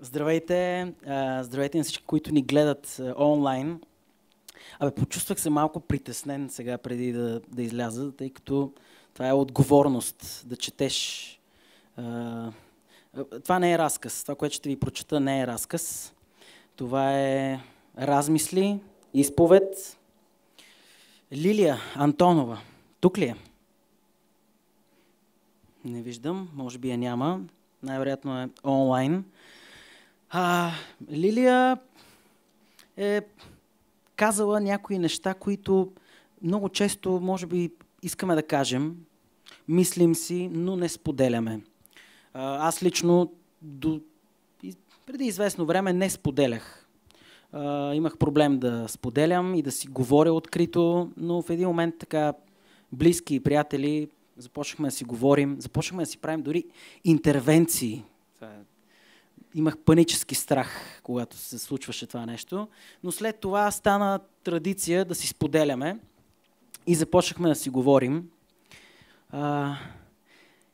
Здравейте! Здравейте на всички, които ни гледат онлайн. Абе, почувствах се малко притеснен сега преди да, да изляза, тъй като това е отговорност да четеш. Това не е разказ. Това, което ще ви прочета, не е разказ. Това е размисли, изповед. Лилия Антонова, тук ли е? Не виждам, може би я няма. Най-вероятно е онлайн. А, Лилия е казала някои неща, които много често, може би, искаме да кажем, мислим си, но не споделяме. А, аз лично до, преди известно време не споделях. А, имах проблем да споделям и да си говоря открито, но в един момент така близки и приятели започнахме да си говорим, започнахме да си правим дори интервенции. Това е имах панически страх, когато се случваше това нещо. Но след това стана традиция да си споделяме и започнахме да си говорим. А,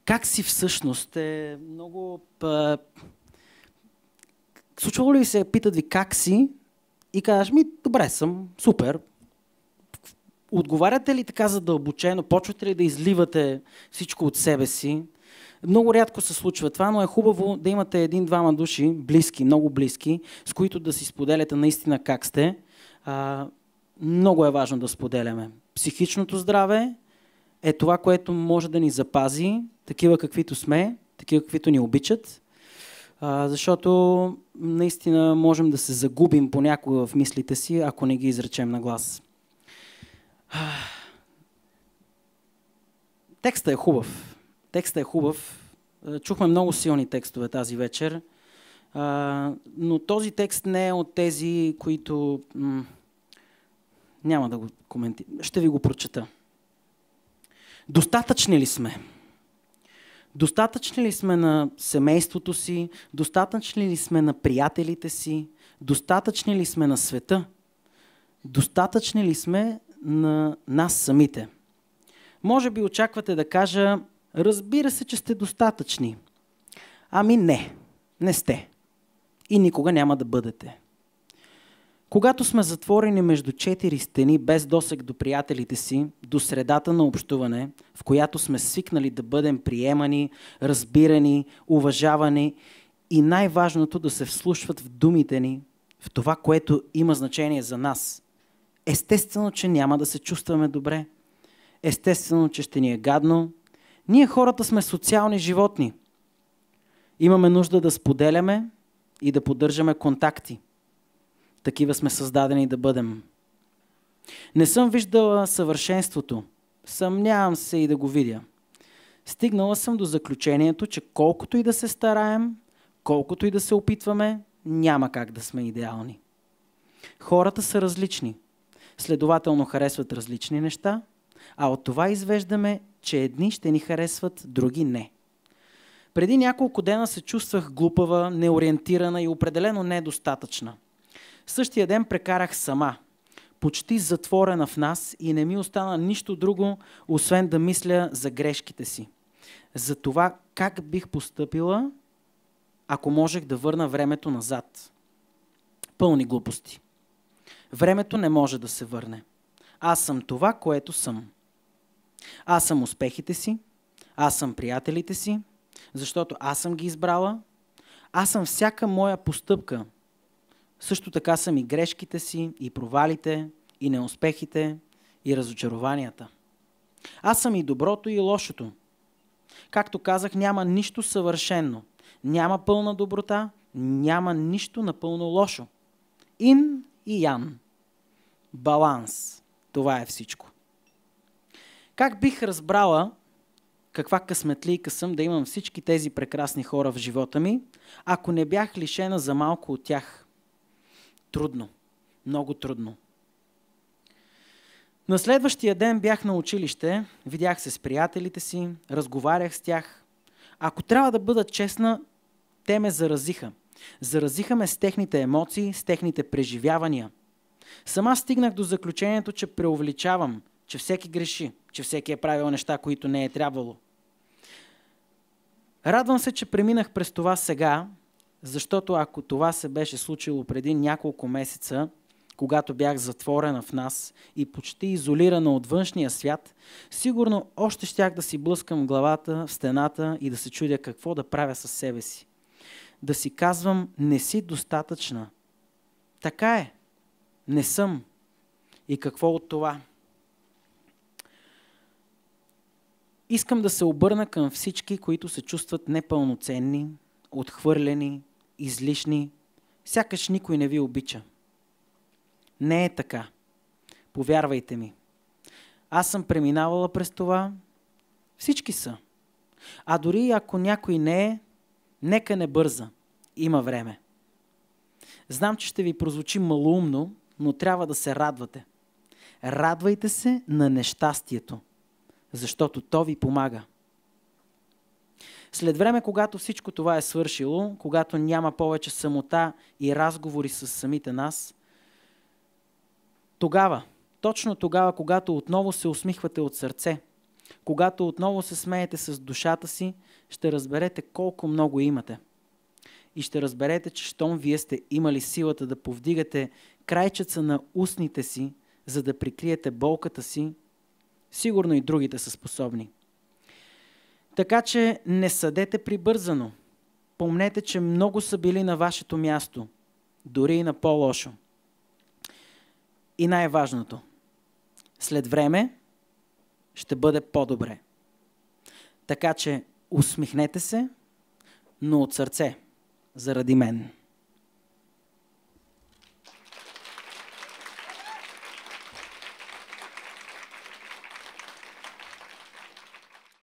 как си всъщност е много... А, случвало ли се, питат ви как си и казваш ми, добре съм, супер. Отговаряте ли така задълбочено, почвате ли да изливате всичко от себе си? Много рядко се случва това, но е хубаво да имате един-двама души, близки, много близки, с които да си споделяте наистина как сте. А, много е важно да споделяме. Психичното здраве е това, което може да ни запази, такива каквито сме, такива каквито ни обичат, а, защото наистина можем да се загубим понякога в мислите си, ако не ги изречем на глас. Текстът е хубав. Текстът е хубав. Е, чухме много силни текстове тази вечер. Е, но този текст не е от тези, които... Няма да го коментирам. Ще ви го прочета. Достатъчни ли сме? Достатъчни ли сме на семейството си? Достатъчни ли сме на приятелите си? Достатъчни ли сме на света? Достатъчни ли сме на нас самите? Може би очаквате да кажа, Разбира се, че сте достатъчни. Ами не, не сте. И никога няма да бъдете. Когато сме затворени между четири стени, без досек до приятелите си, до средата на общуване, в която сме свикнали да бъдем приемани, разбирани, уважавани и най-важното да се вслушват в думите ни, в това, което има значение за нас, естествено, че няма да се чувстваме добре. Естествено, че ще ни е гадно, ние хората сме социални животни. Имаме нужда да споделяме и да поддържаме контакти. Такива сме създадени да бъдем. Не съм виждала съвършенството. Съмнявам се и да го видя. Стигнала съм до заключението, че колкото и да се стараем, колкото и да се опитваме, няма как да сме идеални. Хората са различни. Следователно харесват различни неща, а от това извеждаме че едни ще ни харесват, други не. Преди няколко дена се чувствах глупава, неориентирана и определено недостатъчна. Същия ден прекарах сама, почти затворена в нас и не ми остана нищо друго, освен да мисля за грешките си. За това как бих поступила, ако можех да върна времето назад. Пълни глупости. Времето не може да се върне. Аз съм това, което съм. Аз съм успехите си, аз съм приятелите си, защото аз съм ги избрала, аз съм всяка моя постъпка. Също така съм и грешките си, и провалите, и неуспехите, и разочарованията. Аз съм и доброто, и лошото. Както казах, няма нищо съвършено. Няма пълна доброта, няма нищо напълно лошо. Ин и ян. Баланс. Това е всичко. Как бих разбрала каква късметлийка съм да имам всички тези прекрасни хора в живота ми, ако не бях лишена за малко от тях? Трудно. Много трудно. На следващия ден бях на училище, видях се с приятелите си, разговарях с тях. Ако трябва да бъда честна, те ме заразиха. Заразиха ме с техните емоции, с техните преживявания. Сама стигнах до заключението, че преувеличавам – че всеки греши, че всеки е правил неща, които не е трябвало. Радвам се, че преминах през това сега, защото ако това се беше случило преди няколко месеца, когато бях затворена в нас и почти изолирана от външния свят, сигурно още щях да си блъскам главата в стената и да се чудя какво да правя със себе си. Да си казвам, не си достатъчна. Така е. Не съм. И какво от това? Искам да се обърна към всички, които се чувстват непълноценни, отхвърлени, излишни, сякаш никой не ви обича. Не е така. Повярвайте ми. Аз съм преминавала през това. Всички са. А дори ако някой не е, нека не бърза. Има време. Знам, че ще ви прозвучи малоумно, но трябва да се радвате. Радвайте се на нещастието защото то ви помага. След време, когато всичко това е свършило, когато няма повече самота и разговори с самите нас, тогава, точно тогава, когато отново се усмихвате от сърце, когато отново се смеете с душата си, ще разберете колко много имате. И ще разберете, че щом вие сте имали силата да повдигате крайчеца на устните си, за да прикриете болката си, Сигурно и другите са способни. Така че не съдете прибързано. Помнете, че много са били на вашето място, дори и на по-лошо. И най-важното. След време ще бъде по-добре. Така че усмихнете се, но от сърце, заради мен.